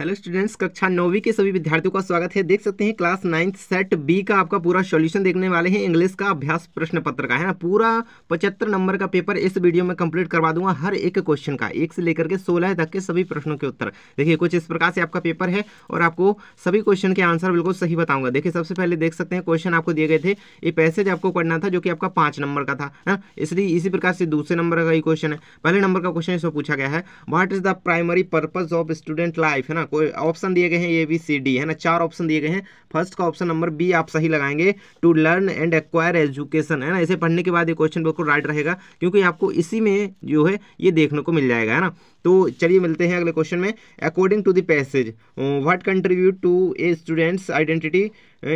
hello students कक्षा नौवीं के सभी विद्यार्थियों का स्वागत है देख सकते हैं क्लास नाइन्थ सेट बी का आपका पूरा सॉल्यूशन देखने वाले हैं इंग्लिश का अभ्यास प्रश्न पत्र का है ना पूरा पचहत्तर नंबर का पेपर इस वीडियो में कंप्लीट करवा दूंगा हर एक क्वेश्चन का एक से लेकर के सोलह तक के सभी प्रश्नों के उत्तर देखिए कुछ इस प्रकार से आपका पेपर है और आपको सभी क्वेश्चन के आंसर बिल्कुल सही बताऊंगा देखिए सबसे पहले देख सकते हैं क्वेश्चन आपको दिए गए थे ये पैसेज आपको पढ़ना था जो कि आपका पाँच नंबर का था ना इसलिए इसी प्रकार से दूसरे नंबर का ही क्वेश्चन है पहले नंबर का क्वेश्चन इसमें पूछा गया है what is the primary purpose of student life है ना आपको ऑप्शन दिए गए हैं ए बी सी डी है ना चार ऑप्शन दिए गए हैं फर्स्ट का ऑप्शन नंबर बी आप सही लगाएंगे to learn and acquire education है ना इसे पढ़ने के बाद ये क्वेश्चन बिल्कुल राइट रहेगा क्योंकि आपको इसी में जो है ये देखने को मिल जाएगा है ना तो चलिए मिलते हैं अगले क्वेश्चन में according to the passage what contribute to a student's identity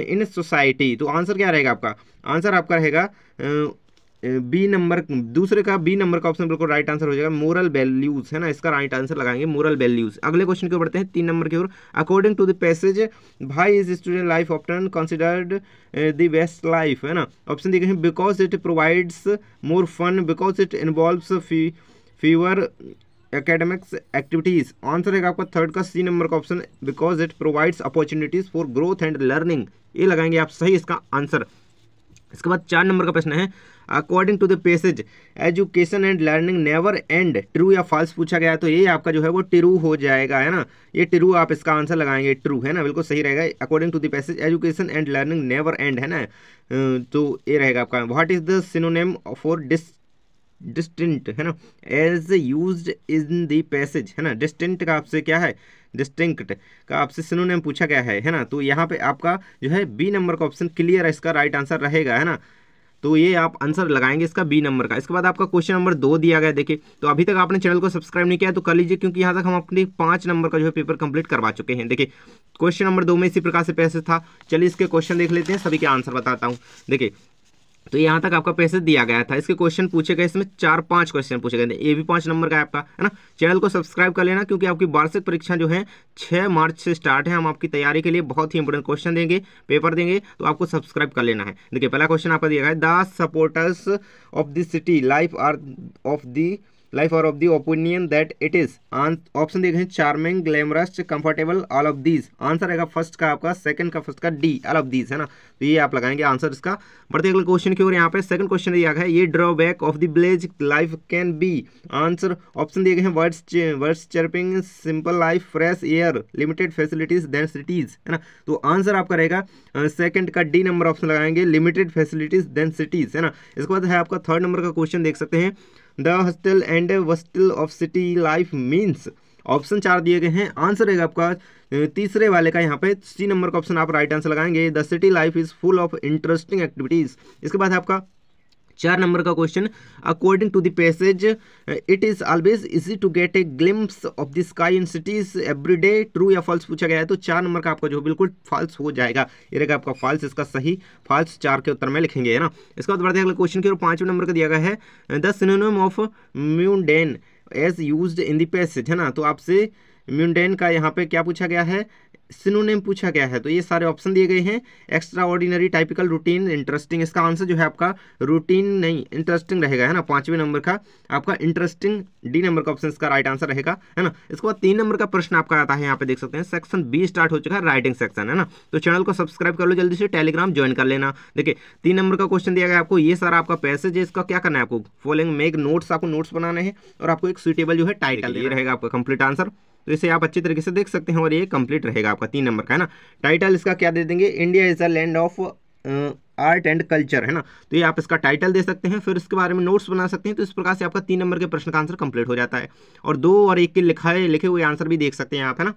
in society तो आंसर क्या रहेगा आपका आंसर आपका रहेगा uh, बी नंबर दूसरे का बी नंबर का ऑप्शन बिल्कुल राइट आंसर हो जाएगा मोरल वैल्यूज है ना इसका राइट आंसर लगाएंगे मोरल वैल्यूज अगले क्वेश्चन के बढ़ते हैं तीन नंबर के ओर according to the passage why is student life often considered the best life है ना ऑप्शन दिए गए because it provides more fun because it involve fewer academics activities answer रहेगा आपका थर्ड का सी नंबर का option because it provides opportunities for growth and learning ये लगाएंगे आप सही इसका आंसर इसके बाद चार नंबर का प्रश्न है according to the passage education and learning never end true या फॉल्स पूछा गया तो ये आपका जो है वो ट्रू हो जाएगा है ना ये ट्रू आप इसका आंसर लगाएंगे ट्रू है ना बिल्कुल सही रहेगा according to the passage education and learning never end है ना तो ये रहेगा आपका what is the synonym for dis distinct है ना as used in the passage है ना डिस्टिंट का आपसे क्या है डिस्टिंक्ट का आपसे सिनोनेम पूछा गया है है ना तो यहाँ पे आपका जो है बी नंबर का ऑप्शन क्लियर है इसका राइट आंसर रहेगा है ना तो ये आप आंसर लगाएंगे इसका बी नंबर का इसके बाद आपका क्वेश्चन नंबर दो दिया गया देखिए तो अभी तक आपने चैनल को सब्सक्राइब नहीं किया तो कर लीजिए क्योंकि यहाँ तक हम अपने पाँच नंबर का जो है पेपर कंप्लीट करवा चुके हैं देखिए क्वेश्चन नंबर दो में इसी प्रकार से पैसे था चलिए इसके क्वेश्चन देख लेते हैं सभी के आंसर बताता हूँ देखिए तो यहाँ तक आपका पैसे दिया गया था इसके क्वेश्चन पूछे गए इसमें चार पांच क्वेश्चन पूछे गए थे ये भी पांच नंबर का आपका है ना चैनल को सब्सक्राइब कर लेना क्योंकि आपकी वार्षिक परीक्षा जो है छः मार्च से स्टार्ट है हम आपकी तैयारी के लिए बहुत ही इंपॉर्टेंट क्वेश्चन देंगे पेपर देंगे तो आपको सब्सक्राइब कर लेना है देखिए पहला क्वेश्चन आपका दिया गया है the supporters of this city life are of the life और of the opinion that it is option देखें charming glamorous comfortable all of these answer रहेगा फर्स्ट का आपका सेकंड का फर्स्ट का डी ऑल ऑफ दीज है ना तो ये आप लगाएंगे आंसर इसका बढ़ते अगले क्वेश्चन की ओर यहाँ पे सेकंड क्वेश्चन दिया गया है ये drawback of the village life can be answer option दिए गए हैं birds birds chirping simple life fresh air limited facilities than cities है ना तो आंसर आपका रहेगा सेकंड का डी नंबर ऑप्शन लगाएंगे लिमिटेड फैसिलिटीज देन सिटीज है ना इसके बाद है आपका थर्ड नंबर का क्वेश्चन देख सकते हैं the hustle and bustle of city life means option चार दिए गए हैं आंसर है आपका तीसरे वाले का यहाँ पे सी नंबर का ऑप्शन आप राइट आंसर लगाएंगे the city life is full of interesting activities इसके बाद आपका चार नंबर का question according to the passage it is always easy to get a glimpse of the sky in cities every day true या false पूछा गया है तो चार नंबर का आपका जो बिल्कुल फॉल्स हो जाएगा ये रहेगा आपका फॉल्स इसका सही फॉल्स चार के उत्तर में लिखेंगे है ना इसके बाद बढ़ते अगले क्वेश्चन के और पांचवें नंबर का दिया गया है the synonym of mundane as used in the passage है ना तो आपसे म्यूनडेन का यहाँ पे क्या पूछा गया है सिनोनेम पूछा गया है तो ये सारे ऑप्शन दिए गए हैं extraordinary typical routine interesting इसका आंसर जो है आपका रूटीन नहीं इंटरेस्टिंग रहेगा है ना पांचवें नंबर का आपका इंटरेस्टिंग डी नंबर का ऑप्शन इसका राइट आंसर रहेगा है ना इसके बाद तीन नंबर का प्रश्न आपका आता है यहाँ पे देख सकते हैं सेक्शन बी स्टार्ट हो चुका है राइटिंग सेक्शन है ना तो चैनल को सब्सक्राइब कर लो जल्दी से टेलीग्राम ज्वाइन कर लेना देखिए तीन नंबर का क्वेश्चन दिया गया आपको ये सारा आपका पैसेज है इसका क्या करना है आपको फॉलोइंग मेक नोट्स आपको नोट्स बनाने हैं और आपको एक सुटेबल जो है टाइटल ये रहेगा आपका कंप्लीट आंसर तो इसे आप अच्छी तरीके से देख सकते हैं और ये कंप्लीट रहेगा आपका तीन नंबर का है ना टाइटल इसका क्या दे देंगे India is a land of art and culture है ना तो ये आप इसका टाइटल दे सकते हैं फिर इसके बारे में नोट्स बना सकते हैं तो इस प्रकार से आपका तीन नंबर के प्रश्न का आंसर कंप्लीट हो जाता है और दो और एक के लिखाए लिखे हुए आंसर भी देख सकते हैं आप है ना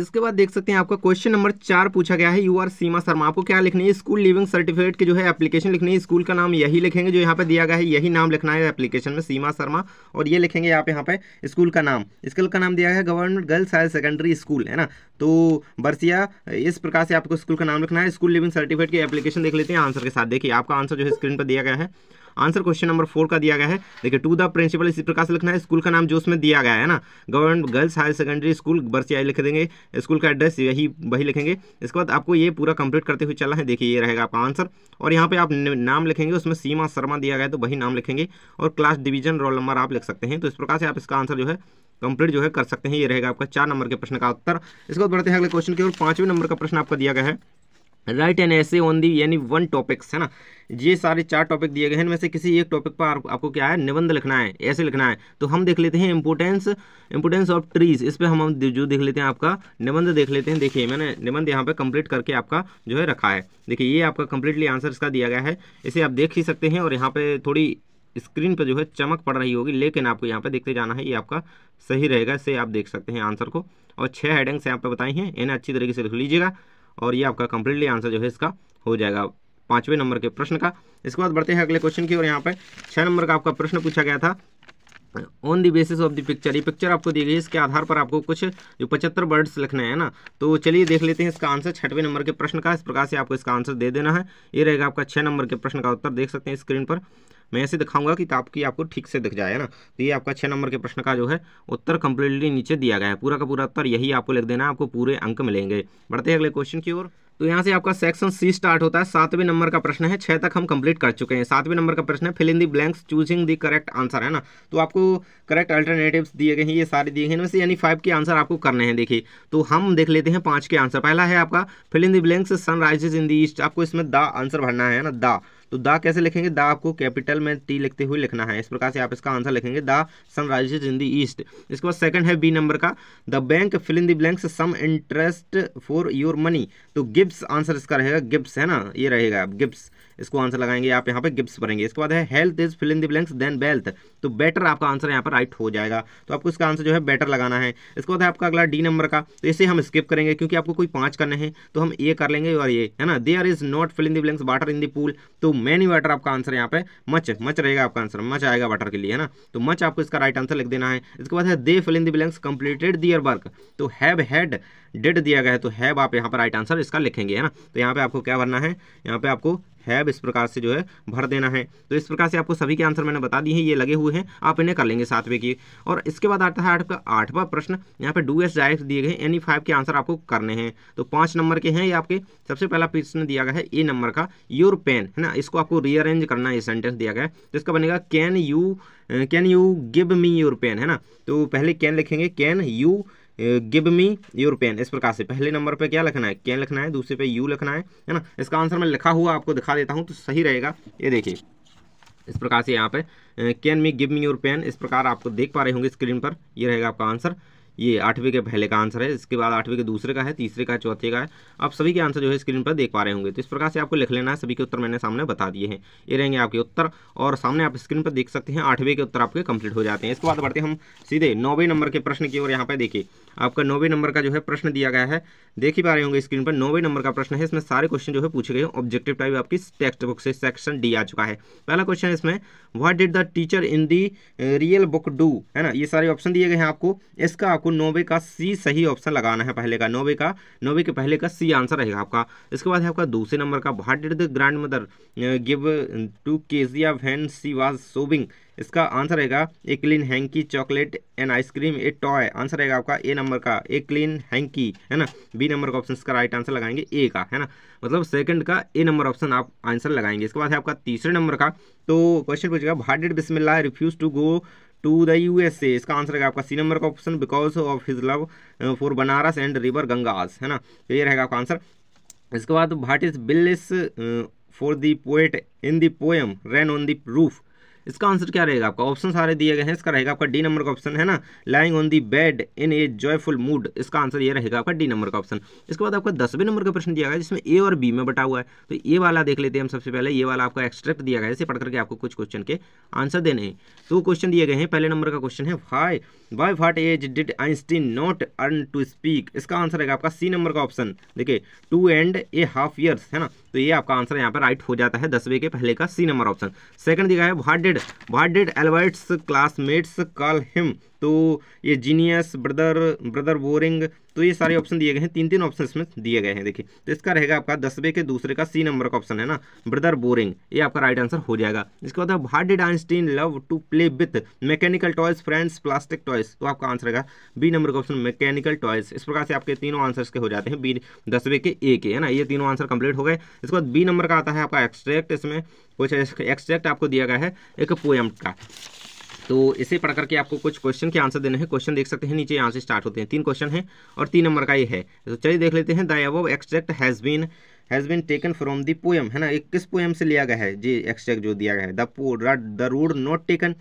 इसके बाद देख सकते हैं आपका क्वेश्चन नंबर चार पूछा गया है यू आर सीमा शर्मा आपको क्या लिखनी है स्कूल लिविंग सर्टिफिकेट की जो है एप्लीकेशन लिखनी है स्कूल का नाम यही लिखेंगे जो यहाँ पे दिया गया है यही नाम लिखना है एप्लीकेशन में सीमा शर्मा और ये लिखेंगे आप यहाँ पे स्कूल का नाम स्कूल का नाम दिया गया है government girls higher secondary school है ना तो बरसिया इस प्रकार से आपको स्कूल का नाम लिखना है स्कूल लिविंग सर्टिफिकेट की एप्लीकेशन देख लेते हैं आंसर के साथ देखिए आपका आंसर जो है स्क्रीन पर दिया गया है आंसर क्वेश्चन नंबर फोर का दिया गया है देखिए टू द प्रिंसिपल इसी प्रकार से लिखना है स्कूल का नाम जो उसमें दिया गया है ना government girls higher secondary school बरसियाई लिख देंगे स्कूल का एड्रेस यही वही लिखेंगे इसके बाद आपको ये पूरा कंप्लीट करते हुए चलना है देखिए ये रहेगा आपका आंसर और यहाँ पे आप नाम लिखेंगे उसमें सीमा शर्मा दिया गया है तो वही नाम लिखेंगे और क्लास डिवीजन रोल नंबर आप लिख सकते हैं तो इस प्रकार से आप इसका आंसर जो है कंप्लीट जो है कर सकते हैं ये रहेगा आपका चार नंबर के प्रश्न का उत्तर इसके बाद बढ़ते हैं अगले क्वेश्चन की ओर पांचवें नंबर का प्रश्न आपका दिया गया है write an essay on the यानी वन टॉपिक्स है ना ये सारे चार टॉपिक दिए गए हैं इनमें से किसी एक टॉपिक पर आप, आपको क्या है निबंध लिखना है ऐसे लिखना है तो हम देख लेते हैं इंपोर्टेंस इंपोर्टेंस ऑफ ट्रीज इस पर हम हम जो देख लेते हैं आपका निबंध देख लेते हैं देखिए मैंने निबंध यहाँ पे कंप्लीट करके आपका जो है रखा है देखिए ये आपका कंप्लीटली आंसर इसका दिया गया है इसे आप देख ही सकते हैं और यहाँ पर थोड़ी स्क्रीन पर जो है चमक पड़ रही होगी लेकिन आपको यहाँ पे देखते जाना है ये आपका सही रहेगा इसे आप देख सकते हैं आंसर को और छः हेडिंग्स यहाँ पर बताई हैं इन्हें अच्छी तरीके से लिख लीजिएगा और ये आपका कंप्लीटली आंसर जो है इसका हो जाएगा पांचवें नंबर के प्रश्न का इसके बाद बढ़ते हैं अगले क्वेश्चन की और यहाँ पर छः नंबर का आपका प्रश्न पूछा गया था on the basis of the picture ये पिक्चर आपको दी गई है इसके आधार पर आपको कुछ जो पचहत्तर वर्ड्स लिखने हैं ना तो चलिए देख लेते हैं इसका आंसर छठवें नंबर के प्रश्न का इस प्रकार से आपको इसका आंसर दे देना है ये रहेगा आपका छः नंबर के प्रश्न का उत्तर देख सकते हैं स्क्रीन पर मैं ऐसे दिखाऊंगा कि आपकी आपको ठीक से दिख जाए ना तो ये आपका छः नंबर के प्रश्न का जो है उत्तर कंप्लीटली नीचे दिया गया है पूरा का पूरा उत्तर यही आपको लिख देना है आपको पूरे अंक मिलेंगे बढ़ते हैं अगले क्वेश्चन की ओर तो यहाँ से आपका सेक्शन सी स्टार्ट होता है सातवें नंबर का प्रश्न है छः तक हम कंप्लीट कर चुके हैं सातवें नंबर का प्रश्न है fill in the blanks choosing the correct answer है ना तो आपको करेक्ट अल्टरनेटिव्स दिए गए हैं ये सारे दिए गए इनमें से यानी फाइव के आंसर आपको करने हैं देखिए तो हम देख लेते हैं पाँच के आंसर पहला है आपका fill in the blanks sunrises in the east आपको इसमें द आंसर भरना है ना द तो द कैसे लिखेंगे द आपको कैपिटल में टी लिखते हुए लिखना है इस प्रकार से आप इसका आंसर लिखेंगे the sunrises in the east इसके बाद सेकंड है बी नंबर का the bank fill in the blanks some interest for your money तो गिब्स आंसर इसका रहेगा गिब्स है ना ये रहेगा गिब्स इसको आंसर लगाएंगे आप यहाँ पे गिप्स भरेंगे इसके बाद है health is fill in the blanks than wealth तो बेटर आपका आंसर यहाँ पर राइट हो जाएगा तो आपको इसका आंसर जो है बेटर लगाना है इसके बाद है आपका अगला डी नंबर का तो इसे हम स्किप करेंगे क्योंकि आपको कोई पाँच करने हैं तो हम ये कर लेंगे और ये है ना there is not fill in the blanks water in the pool तो मैनी वाटर आपका आंसर यहाँ पे मच मच रहेगा आपका आंसर मच आएगा वाटर के लिए है ना तो मच आपको इसका राइट आंसर लिख देना है इसके बाद है they fill in the blanks completed their work तो हैव हैड डेड दिया गया है तो हैव आप यहाँ पर राइट आंसर इसका लिखेंगे है ना तो यहाँ पे आपको क्या भरना है यहाँ पे आपको हैव इस प्रकार से जो है भर देना है तो इस प्रकार से आपको सभी के आंसर मैंने बता दिए हैं ये लगे हुए हैं आप इन्हें कर लेंगे सातवें की और इसके बाद आता है आपका आठवा प्रश्न यहाँ पे डू एस डायरेक्ट दिए गए एनी फाइव के आंसर आपको करने हैं तो पाँच नंबर के हैं ये आपके सबसे पहला प्रश्न दिया गया है ए नंबर का योर पेन है ना इसको आपको रीअरेंज करना ये सेंटेंस दिया गया है तो इसका बनेगा can you can you give me your pen है ना तो पहले कैन लिखेंगे can you give me your pen इस प्रकार से पहले नंबर पे क्या लिखना है कैन लिखना है दूसरे पे यू लिखना है है ना इसका आंसर मैं लिखा हुआ आपको दिखा देता हूँ तो सही रहेगा ये देखिए इस प्रकार से यहाँ पे can me give me your pen इस प्रकार आपको देख पा रहे होंगे स्क्रीन पर ये रहेगा आपका आंसर ये आठवीं के पहले का आंसर है इसके बाद आठवीं के दूसरे का है तीसरे का चौथे का है आप सभी के आंसर जो है स्क्रीन पर देख पा रहे होंगे तो इस प्रकार से आपको लिख लेना है सभी के उत्तर मैंने सामने बता दिए हैं ये रहेंगे आपके उत्तर और सामने आप स्क्रीन पर देख सकते हैं आठवें के उत्तर आपके कंप्लीट हो जाते हैं इसके बाद बढ़ते हम सीधे नौवें नंबर के प्रश्न की ओर यहाँ पर देखिए आपका नौवें नंबर का जो है प्रश्न दिया गया है देख ही पा रहे होंगे स्क्रीन पर नौवें नंबर का प्रश्न है इसमें सारे क्वेश्चन जो है पूछे गए ऑब्जेक्टिव टाइप आपकी टेक्स्ट बुक से सेक्शन डी आ चुका है पहला क्वेश्चन इसमें what did the teacher in the real book do है ना ये सारे ऑप्शन दिए गए हैं आपको इसका आपको आपको नोवे का सी सही ऑप्शन लगाना है पहले का नोवे का नोवे के पहले का सी आंसर रहेगा आपका इसके बाद है आपका दूसरे नंबर का what did the grandmother give to Kezia when she was sobbing इसका आंसर रहेगा a clean hanky chocolate and ice cream a toy answer रहेगा आपका ए नंबर का ए क्लीन हैंकी है ना बी नंबर का ऑप्शन इसका राइट आंसर लगाएंगे ए का है ना मतलब सेकंड का ए नंबर ऑप्शन आप आंसर लगाएंगे इसके बाद है आपका तीसरे नंबर का तो क्वेश्चन पूछेगा why did Bismillah refuse to go to the USA इसका आंसर रहेगा आपका सी नंबर का option because of his love for Banaras and river Ganges है ना तो ये रहेगा आपका आंसर इसके बाद what is bliss for the poet in the poem rain on the roof इसका आंसर क्या रहेगा आपका ऑप्शन सारे दिए गए हैं इसका रहेगा आपका डी नंबर का ऑप्शन है ना lying on the bed in a joyful mood इसका आंसर ये रहेगा आपका डी नंबर का ऑप्शन इसके बाद आपका दसवें नंबर का प्रश्न दिया गया जिसमें ए और बी में बटा हुआ है तो ये वाला देख लेते हैं हम सबसे पहले ये वाला आपका एक्सट्रैक्ट दिया गया है इसे पढ़ करके आपको कुछ क्वेश्चन के आंसर देने हैं तो क्वेश्चन दिए गए हैं पहले नंबर का क्वेश्चन है why by what age did Einstein not learn to speak इसका आंसर रहेगा आपका सी नंबर का ऑप्शन देखिए two and a half years है ना तो ये आपका आंसर यहाँ पर राइट हो जाता है दसवीं के पहले का सी नंबर ऑप्शन सेकंड दिखा है what did what did Albert's classmates call him तो ये जीनियस ब्रदर ब्रदर बोरिंग तो ये सारे ऑप्शन दिए गए हैं तीन तीन ऑप्शन इसमें दिए गए हैं देखिए तो इसका रहेगा आपका दसवें के दूसरे का सी नंबर का ऑप्शन है ना ब्रदर बोरिंग ये आपका राइट आंसर हो जाएगा इसके बाद what did Einstein love to play with mechanical toys friends plastic toys तो आपका आंसर रहेगा बी नंबर का ऑप्शन मैकेनिकल टॉयज इस प्रकार से आपके तीनों आंसर के हो जाते हैं बी दसवें के ए के है ना ये तीनों आंसर कंप्लीट हो गए इसके बाद बी नंबर का आता है आपका एक्सट्रैक्ट इसमें कुछ एक्सट्रैक्ट आपको दिया गया है एक पोएम का तो इसे पढ़ करके आपको कुछ क्वेश्चन के आंसर देने हैं क्वेश्चन देख सकते हैं नीचे यहाँ से स्टार्ट होते हैं तीन क्वेश्चन हैं और तीन नंबर का ये है तो चलिए देख लेते हैं the above extract has been has been taken from the poem है ना एक किस पोएम से लिया गया है जी एक्सट्रैक्ट जो दिया गया है the the not taken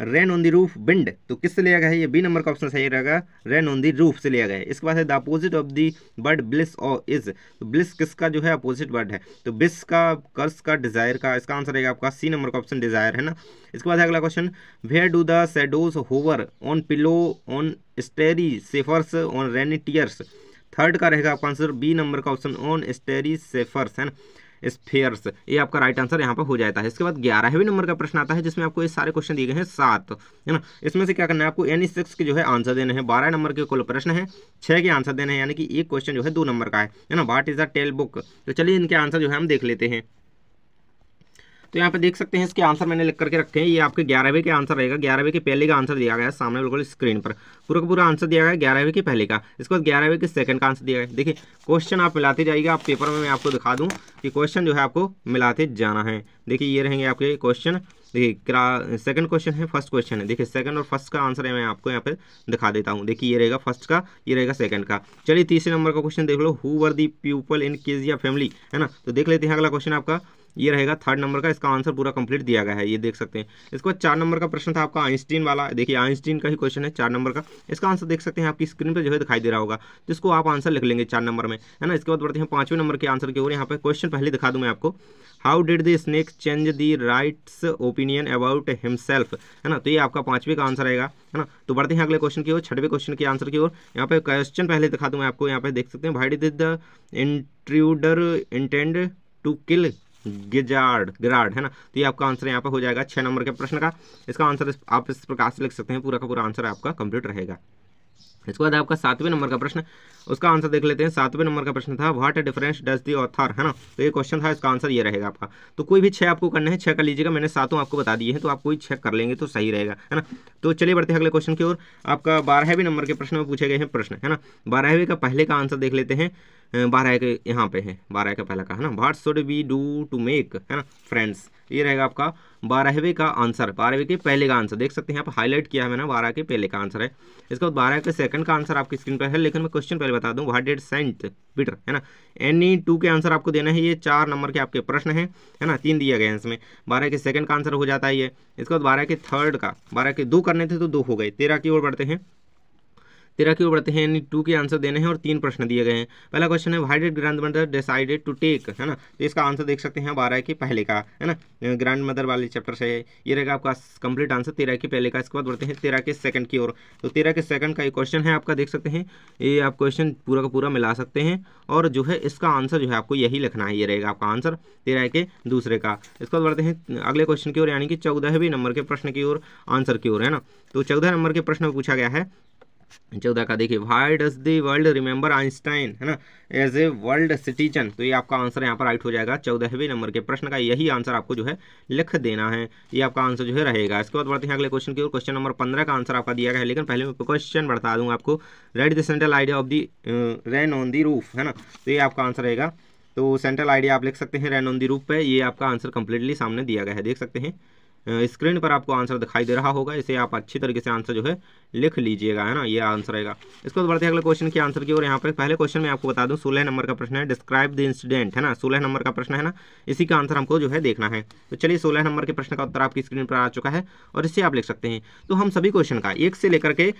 rain on the roof wind तो किससे लिया गया है ये बी नंबर का ऑप्शन सही रहेगा रेन ऑन दी रूफ से लिया गया है इसके बाद है the opposite of the bird bliss और इज तो ब्लिस किसका जो है अपोजिट बर्ड है तो बिस का कर्स का डिजायर का इसका आंसर रहेगा आपका सी नंबर का ऑप्शन डिजायर है ना इसके बाद अगला question where do the shadows hover on pillow on starry spheres on rainy tears third का रहेगा आपका आंसर बी नंबर का ऑप्शन ऑन स्टेरी सेफर्स है ना स्पेयर्स ये आपका राइट आंसर यहाँ पर हो जाता है इसके बाद ग्यारहवें नंबर का प्रश्न आता है जिसमें आपको ये सारे क्वेश्चन दिए गए हैं सात है ना इसमें से क्या करना है आपको एनी सिक्स के जो है आंसर देने हैं बारह नंबर के कुल प्रश्न है छः के आंसर देने हैं यानी कि एक क्वेश्चन जो है दो नंबर का है ना what is the tale book तो चलिए इनके आंसर जो है हम देख लेते हैं तो यहाँ पे देख सकते हैं इसके आंसर मैंने लिख करके रखे हैं ये आपके ग्यारहवें के आंसर रहेगा ग्यारहवें के पहले का आंसर दिया गया है सामने बिल्कुल स्क्रीन पर पूरा का पूरा आंसर दिया गया ग्यारहवें के पहले का इसके बाद ग्यारहवें के सेकंड का आंसर दिया गया देखिए क्वेश्चन आप मिलाते जाइएगा आप पेपर में मैं आपको दिखा दूँ कि क्वेश्चन जो है आपको मिलाते जाना है देखिए ये रहेंगे आपके क्वेश्चन देखिए सेकंड क्वेश्चन है फर्स्ट क्वेश्चन है देखिए सेकंड और फर्स्ट का आंसर है मैं आपको यहाँ पे दिखा देता हूँ देखिए ये रहेगा फर्स्ट का ये रहेगा सेकंड का चलिए तीसरे नंबर का क्वेश्चन देख लो who were the people in Kezia family है ना तो देख लेते हैं अगला क्वेश्चन आपका ये रहेगा थर्ड नंबर का इसका आंसर पूरा कंप्लीट दिया गया है ये देख सकते हैं इसके बाद चार नंबर का प्रश्न था आपका आइंस्टीन वाला देखिए आइंस्टीन का ही क्वेश्चन है चार नंबर का इसका आंसर देख सकते हैं आपकी स्क्रीन पर जो है दिखाई दे रहा होगा जिसको आप आंसर लिख लेंगे चार नंबर में है ना इसके बाद बढ़ते हैं पांचवें नंबर के आंसर की ओर यहाँ पर क्वेश्चन पहले दिखा दूँ मैं आपको how did the snake change the writer's opinion about himself है ना तो ये आपका पांचवे का आंसर रहेगा है ना तो बढ़ते हैं अगले क्वेश्चन की ओर छठवें क्वेश्चन के आंसर की ओर यहाँ पे क्वेश्चन पहले दिखा दूँ मैं आपको यहाँ पे देख सकते हैं why did the intruder intend to kill Gizzard Girard है ना तो ये आपका आंसर यहाँ पर हो जाएगा छः नंबर के प्रश्न का इसका आंसर इस, आप इस प्रकार से लिख सकते हैं पूरा का पूरा आंसर आपका कंप्लीट रहेगा इसके बाद आपका सातवें नंबर का प्रश्न उसका आंसर देख लेते हैं सातवें नंबर का प्रश्न था what difference does the author है ना तो ये क्वेश्चन था इसका आंसर ये रहेगा आपका तो कोई भी छः आपको करने हैं छः कर लीजिएगा मैंने सातों आपको बता दिए हैं तो आप कोई छः कर लेंगे तो सही रहेगा है ना तो चलिए बढ़ते हैं अगले क्वेश्चन की ओर आपका बारहवें नंबर के प्रश्न में पूछे गए हैं प्रश्न है ना बारहवें का पहले का आंसर देख लेते हैं बारह के यहाँ पे है बारह का पहला का है ना what should we do to make है ना फ्रेंड्स ये रहेगा आपका बारहवें का आंसर बारहवें के पहले का आंसर देख सकते हैं यहाँ पर हाईलाइट किया है मैंने बारह के पहले का आंसर है इसके बाद बारह के सेकंड का आंसर आपकी स्क्रीन पर है लेकिन मैं क्वेश्चन पहले बता दूं वाट डेड सेंट पीटर है ना एनी टू के आंसर आपको देना है ये चार नंबर के आपके प्रश्न हैं है ना तीन दिया गया है इसमें बारह के सेकंड का आंसर हो जाता है ये इसके बाद बारह के थर्ड का बारह के दो करने थे तो दो हो गए तेरह की ओर बढ़ते हैं तेरह की ओर बढ़ते हैं यानी टू के आंसर देने हैं और तीन प्रश्न दिए गए हैं पहला क्वेश्चन है why did grandmother decided to take है ना तो इसका आंसर देख सकते हैं बारह के पहले का है ना ग्रैंड मदर वाले चैप्टर से ये रहेगा आपका कंप्लीट आंसर तेरह के पहले का इसके बाद बढ़ते हैं तेरह के सेकंड की ओर तो तेरह के सेकंड का ये क्वेश्चन है आपका देख सकते हैं ये आप क्वेश्चन पूरा का पूरा मिला सकते हैं और जो है इसका आंसर जो है आपको यही लिखना है ये रहेगा आपका आंसर तेरह के दूसरे का इसके बाद बढ़ते हैं अगले क्वेश्चन की ओर यानी कि चौदहवें नंबर के प्रश्न की ओर आंसर की ओर है ना तो चौदह नंबर के प्रश्न में पूछा गया है चौदह का देखिए why does the world remember Einstein है ना एज ए वर्ल्ड सिटीजन तो ये आपका आंसर यहाँ पर राइट हो जाएगा चौदहवें नंबर के प्रश्न का यही आंसर आपको जो है लिख देना है ये आपका आंसर जो है रहेगा इसके बाद बढ़ते हैं अगले क्वेश्चन की ओर क्वेश्चन नंबर पंद्रह का आंसर आपका दिया गया है लेकिन पहले मैं क्वेश्चन बढ़ता दूँ आपको read the central idea of the rain on the roof है ना तो ये आपका आंसर रहेगा तो सेंट्रल आइडिया आप लिख सकते हैं रेन ऑन दी रूफ पे ये आपका आंसर कंप्लीटली सामने दिया गया है देख सकते हैं स्क्रीन पर आपको आंसर दिखाई दे रहा होगा इसे आप अच्छी तरीके से आंसर जो है लिख लीजिएगा है ना ये आंसर रहेगा इसके बाद बढ़ते अगले क्वेश्चन के आंसर की ओर यहाँ पर पहले क्वेश्चन में आपको बता दूँ सोलह नंबर का प्रश्न है डिस्क्राइब द इंसिडेंट है ना सोलह नंबर का प्रश्न है ना इसी का आंसर हमको जो है देखना है तो चलिए सोलह नंबर के प्रश्न का उत्तर आपकी स्क्रीन पर आ चुका है और इसे आप लिख सकते हैं तो हम सभी क्वेश्चन का एक से लेकर के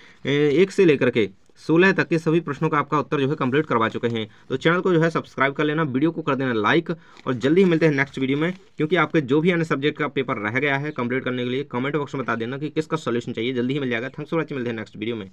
एक से लेकर के सोलह तक के सभी प्रश्नों का आपका उत्तर जो है कंप्लीट करवा चुके हैं तो चैनल को जो है सब्सक्राइब कर लेना वीडियो को कर देना लाइक और जल्दी ही मिलते हैं नेक्स्ट वीडियो में क्योंकि आपके जो भी अन्य सब्जेक्ट का पेपर रह गया है कंप्लीट करने के लिए कमेंट बॉक्स में बता देना कि किसका सोल्यूशन चाहिए जल्दी ही मिल जाएगा थैंक्स फॉर वॉचिंग मिलते हैं नेक्स्ट वीडियो में